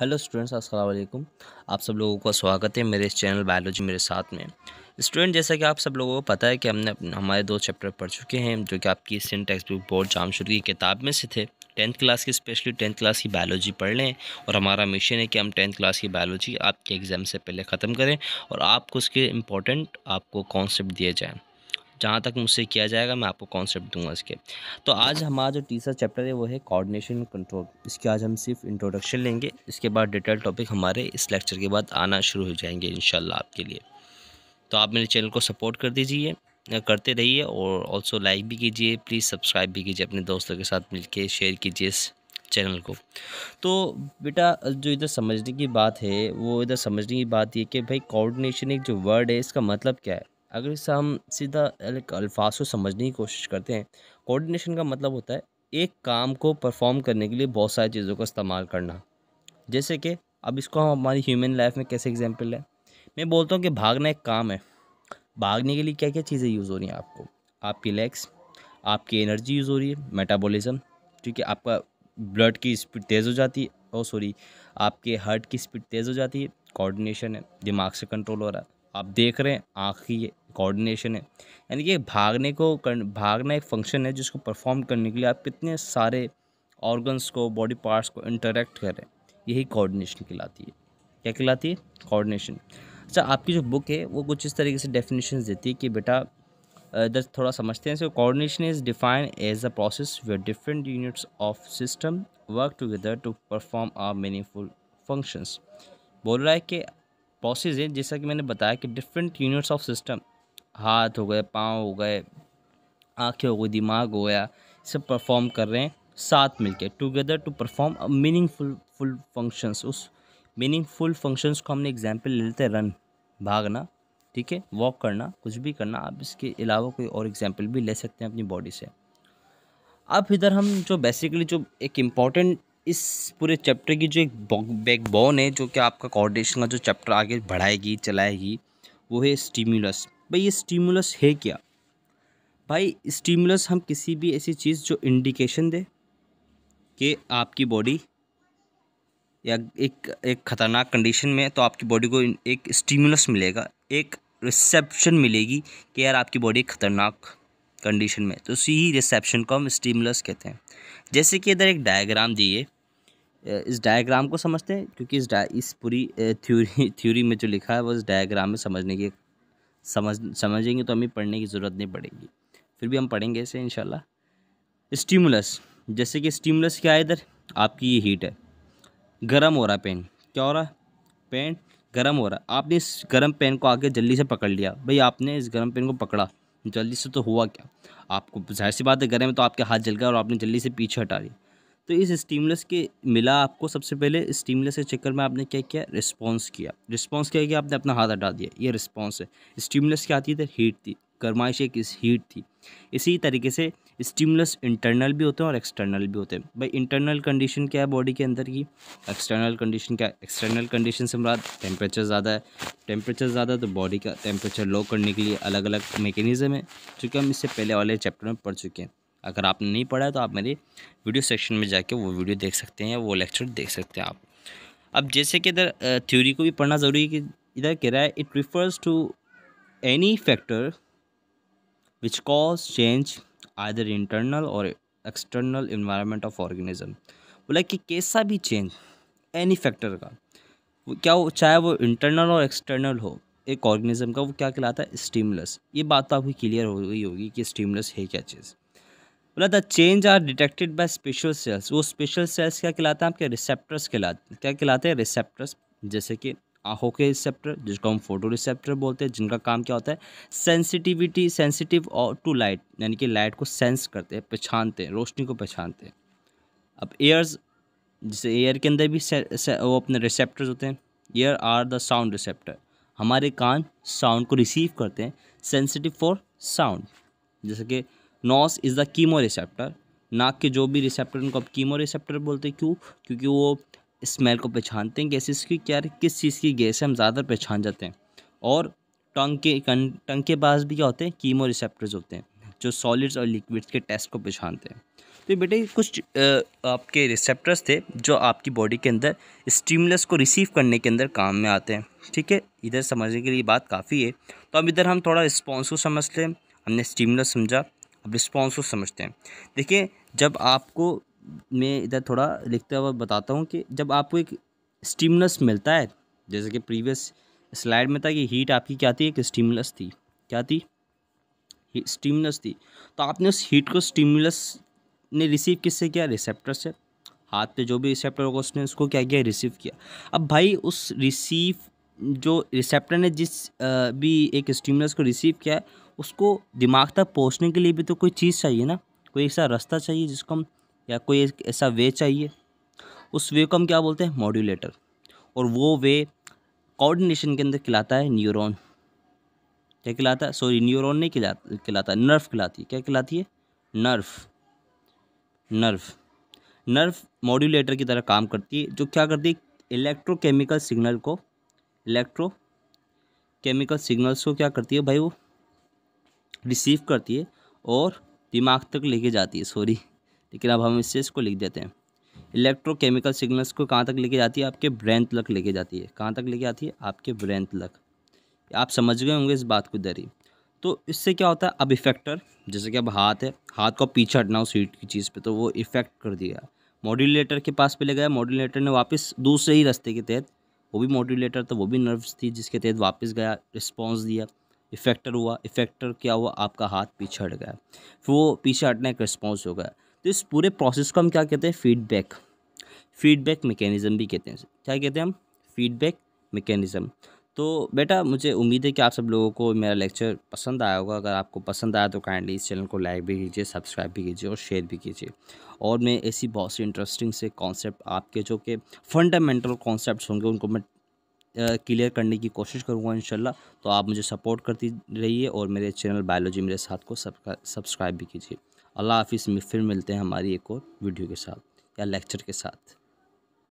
hello students अस्सलाम वालेकुम आप सब लोगों का स्वागत है मेरे इस चैनल बायोलॉजी मेरे साथ में स्टूडेंट जैसा कि आप सब लोगों को पता है कि हमने हमारे दो चैप्टर पढ़ चुके हैं जो कि आपकी सिंध टेक्सट बुक बोर्ड शुरू की किताब में से थे टेंथ क्लास की स्पेशली टेंथ क्लास की बायोलॉजी पढ़ लें और हमारा मिशन है कि हम टेंथ क्लास की बायोलॉजी आपके एग्ज़ाम से पहले ख़त्म करें और आपको उसके इम्पोर्टेंट आपको कॉन्सेप्ट दिए जाएँ जहाँ तक मुझसे किया जाएगा मैं आपको कॉन्सेप्ट दूंगा इसके तो आज हमारा जो तीसरा चैप्टर है वो है कोऑर्डिनेशन कंट्रोल इसके आज हम सिर्फ इंट्रोडक्शन लेंगे इसके बाद डिटेल टॉपिक हमारे इस लेक्चर के बाद आना शुरू हो जाएंगे इन आपके लिए तो आप मेरे चैनल को सपोर्ट कर दीजिए करते रहिए और ऑल्सो लाइक भी कीजिए प्लीज़ सब्सक्राइब भी कीजिए अपने दोस्तों के साथ मिल शेयर कीजिए इस चैनल को तो बेटा जो इधर समझने की बात है वो इधर समझने की बात ये कि भाई कोऑर्डिनेशन एक जो वर्ड है इसका मतलब क्या है अगर इसे हम सीधा अल्फाज को समझने की कोशिश करते हैं कोऑर्डिनेशन का मतलब होता है एक काम को परफॉर्म करने के लिए बहुत सारी चीज़ों का इस्तेमाल करना जैसे कि अब इसको हम हमारी ह्यूमन लाइफ में कैसे एग्जाम्पल लें मैं बोलता हूँ कि भागना एक काम है भागने के लिए क्या क्या चीज़ें यूज़ हो रही हैं आपको आपकी लेग्स आपकी एनर्जी यूज़ हो रही है मेटाबॉलिज्म ठीक है आपका ब्लड की स्पीड तेज़ हो जाती है और oh, सॉरी आपके हार्ट की स्पीड तेज़ हो जाती है कोऑर्डिनेशन है दिमाग से कंट्रोल हो रहा है आप देख रहे हैं आँख की कोऑर्डिनेशन है यानी कि भागने को कर भागना एक फंक्शन है जिसको परफॉर्म करने के लिए आप कितने सारे ऑर्गन्स को बॉडी पार्ट्स को इंटरेक्ट करें यही कोऑर्डिनेशन कहलाती है क्या कहलाती है कोऑर्डिनेशन अच्छा आपकी जो बुक है वो कुछ इस तरीके से डेफिनेशन देती है कि बेटा इधर थोड़ा समझते हैं so coordination is defined as a process way different units of system work together to perform a meaningful functions बोल रहा है कि प्रोसेस है जैसा कि मैंने बताया कि डिफरेंट यूनिट्स ऑफ सिस्टम हाथ हो गए पाँव हो गए आँखें हो गई दिमाग हो गया सब परफॉर्म कर रहे हैं साथ मिलके together to perform meaningful full functions उस मीनिंगफुल फंक्शंस को हमने एग्जांपल ले लेते हैं रन भागना ठीक है वॉक करना कुछ भी करना आप इसके अलावा कोई और एग्जाम्पल भी ले सकते हैं अपनी बॉडी से अब इधर हम जो बेसिकली जो एक इम्पॉर्टेंट इस पूरे चैप्टर की जो एक बैकबोन है जो कि आपका कोऑर्डिनेशन का जो चैप्टर आगे बढ़ाएगी चलाएगी वो है स्टीम्यूलस भाई ये स्टीमुलस है क्या भाई स्टीमुलस हम किसी भी ऐसी चीज़ जो इंडिकेशन दे कि आपकी बॉडी या एक एक ख़तरनाक कंडीशन में तो आपकी बॉडी को एक स्टीमुलस मिलेगा एक रिसेप्शन मिलेगी कि यार आपकी बॉडी ख़तरनाक कंडीशन में तो उसी ही रिसेप्शन को हम स्टीमुलस कहते हैं जैसे कि इधर एक डायग्राम दिए इस डायग्राम को समझते हैं क्योंकि इस डा इस पूरी थ्योरी थ्योरी में जो लिखा है वो इस डायग्राम में समझने की समझ समझेंगे तो हमें पढ़ने की ज़रूरत नहीं पड़ेगी फिर भी हम पढ़ेंगे इसे इन स्टिमुलस जैसे कि स्टीमुलस क्या है इधर आपकी ये हीट है गर्म हो रहा पेन क्या हो रहा पेन गर्म हो रहा आपने इस गर्म पेन को आके जल्दी से पकड़ लिया भाई आपने इस गर्म पेन को पकड़ा जल्दी से तो हुआ क्या आपको जाहिर सी बात है गर्म में तो आपके हाथ जल गया और आपने जल्दी से पीछे हटा लिया तो इस स्टीमलेस के मिला आपको सबसे पहले स्टीमलेस के चक्कर में आपने क्या किया रिस्पॉन्स किया रिस्पॉन्स क्या किया आपने अपना हाथ हटा दिया ये रिस्पॉन्स है स्टीमलेस क्या आती थी हीट थी गर्माइश एक इस हीट थी इसी तरीके से स्टीमलेस इंटरनल भी होते हैं और एक्सटर्नल भी होते हैं भाई इंटरनल कंडीशन क्या है बॉडी के अंदर की एक्सटर्नल कंडीशन क्या है एक्सटर्नल कंडीशन से मुराद टेम्परेचर ज़्यादा है टेम्परेचर ज़्यादा है तो बॉडी का टेम्परेचर लो करने के लिए अलग अलग मेकेनिज़म है चूँकि हम इससे पहले वाले चैप्टर में पढ़ चुके हैं अगर आपने नहीं पढ़ा है तो आप मेरे वीडियो सेक्शन में जाके वो वीडियो देख सकते हैं वो लेक्चर देख सकते हैं आप अब जैसे कि इधर थ्योरी को भी पढ़ना ज़रूरी है कि इधर कह रहा है it refers to any factor which cause change either internal और एक्सटर्नल इन्वायरमेंट ऑफ ऑर्गेनिज्म बोला कि कैसा भी चेंज एनी फैक्टर का क्या वो चाहे वो इंटरनल और एक्सटर्नल हो एक ऑर्गेनिज्म का वो क्या कहलाता है स्टिमुलस ये बात तो आपकी क्लियर हो गई होगी कि स्टिमुलस है क्या चीज़ बोला the change are detected by special cells वो स्पेशल सेल्स क्या कहलाते हैं आपके रिसेप्टर्स कहलाते क्या कहलाते हैं रिसेप्टर्स जैसे कि आँखों के रिसेप्टर जिसको हम फोटो रिसेप्टर बोलते हैं जिनका काम क्या होता है सेंसिटिविटी सेंसिटिव और टू लाइट यानी कि लाइट को सेंस करते हैं पहचानते हैं रोशनी को पहचानते हैं अब एयर्स जैसे एयर के अंदर भी से, से, वो अपने रिसेप्टर्स होते हैं ear are the sound receptor हमारे कान साउंड को रिसीव करते हैं सेंसिटिव फॉर साउंड जैसे कि nose is the chemoreceptor नाक के जो भी रिसेप्टर उनको आप कीमो रिसेप्टर बोलते हैं क्यों क्योंकि वो स्मेल को पहचानते हैं गैसेस की क्या किस चीज़ की गैस है हम ज़्यादा पहचान जाते हैं और टंग के टंग के पास भी क्या होते हैं कीमो रिसेप्टर्स होते हैं जो सॉलिड्स और लिक्विड्स के टेस्ट को पहचानते हैं तो बेटे कुछ आपके रिसेप्टर्स थे जो आपकी बॉडी के अंदर स्टीमुलस को रिसीव करने के अंदर काम में आते हैं ठीक है इधर समझने के लिए बात काफ़ी है तो अब इधर हम थोड़ा रिस्पॉन्स को समझ लें हमने स्टीमुलस समझा रिस्पॉन्स को समझते हैं देखिए जब आपको मैं इधर थोड़ा लिखते हुआ बताता हूँ कि जब आपको एक स्टीमनस मिलता है जैसे कि प्रीवियस स्लाइड में था कि हीट आपकी क्या थी एक स्टीमनस थी क्या थी स्टीमनस थी तो आपने उस हीट को स्टीमुलस ने रिसीव किससे किया रिसेप्टर से हाथ पे जो भी रिसेप्टर होगा उसने उसको क्या किया रिसीव किया अब भाई उस रिसीव जो रिसेप्टर ने जिस भी एक स्टिमुलस को रिसीव किया है उसको दिमाग तक पहुंचने के लिए भी तो कोई चीज़ चाहिए ना कोई ऐसा रास्ता चाहिए जिसको हम या कोई ऐसा वे चाहिए उस वे को हम क्या बोलते हैं मॉड्यूलेटर और वो वे कोऑर्डिनेशन के अंदर खिलाता है न्यूरॉन क्या खिलाता है सॉरी न्यूरॉन नहीं खिला खिलाता नर्व खिलाती है क्या खिलाती है नर्व नर्व नर्व मॉड्यूलेटर की तरह काम करती है जो क्या करती है इलेक्ट्रोकेमिकल सिग्नल को इलेक्ट्रो केमिकल सिग्नल्स को क्या करती है भाई वो रिसीव करती है और दिमाग तक लेके जाती है सॉरी लेकिन अब हम इससे इसको लिख देते हैं इलेक्ट्रोकेमिकल सिग्नल्स को कहाँ तक लेके जाती है आपके ब्रेन तक लेके जाती है कहाँ तक लेके आती है आपके ब्रेन तक आप समझ गए होंगे इस बात को दरी तो इससे क्या होता है अब इफेक्टर जैसे कि अब हाथ है हाथ को पीछे हटना हो सीट की चीज़ पे तो वो इफेक्ट कर दिया मॉड्यूलेटर के पास पे ले गया मॉड्यूलेटर ने वापस दूसरे ही रास्ते के तहत वो भी मॉड्यूलेटर था तो वो भी नर्व्स थी जिसके तहत वापस गया रिस्पॉन्स दिया इफेक्टर हुआ इफेक्टर क्या हुआ आपका हाथ पीछे हट गया फिर वो पीछे हटने का रिस्पॉन्स हो गया तो इस पूरे प्रोसेस को हम क्या कहते हैं फीडबैक फीडबैक मैकेनिज़्म भी कहते हैं क्या कहते हैं हम फीडबैक मैकेनिज़्म तो बेटा मुझे उम्मीद है कि आप सब लोगों को मेरा लेक्चर पसंद आया होगा अगर आपको पसंद आया तो काइंडली इस चैनल को लाइक भी कीजिए सब्सक्राइब भी कीजिए और शेयर भी कीजिए और मैं ऐसी बहुत सी इंटरेस्टिंग से कॉन्सेप्ट आपके जो कि फंडामेंटल कॉन्सेप्ट होंगे उनको मैं क्लियर करने की कोशिश करूँगा इन तो आप मुझे सपोर्ट करती रहिए और मेरे चैनल बायोलॉजी मेरे साथ को सब्सक्राइब भी कीजिए अल्लाह हाफिज़ में फिर मिलते हैं हमारी एक और वीडियो के साथ या लेक्चर के साथ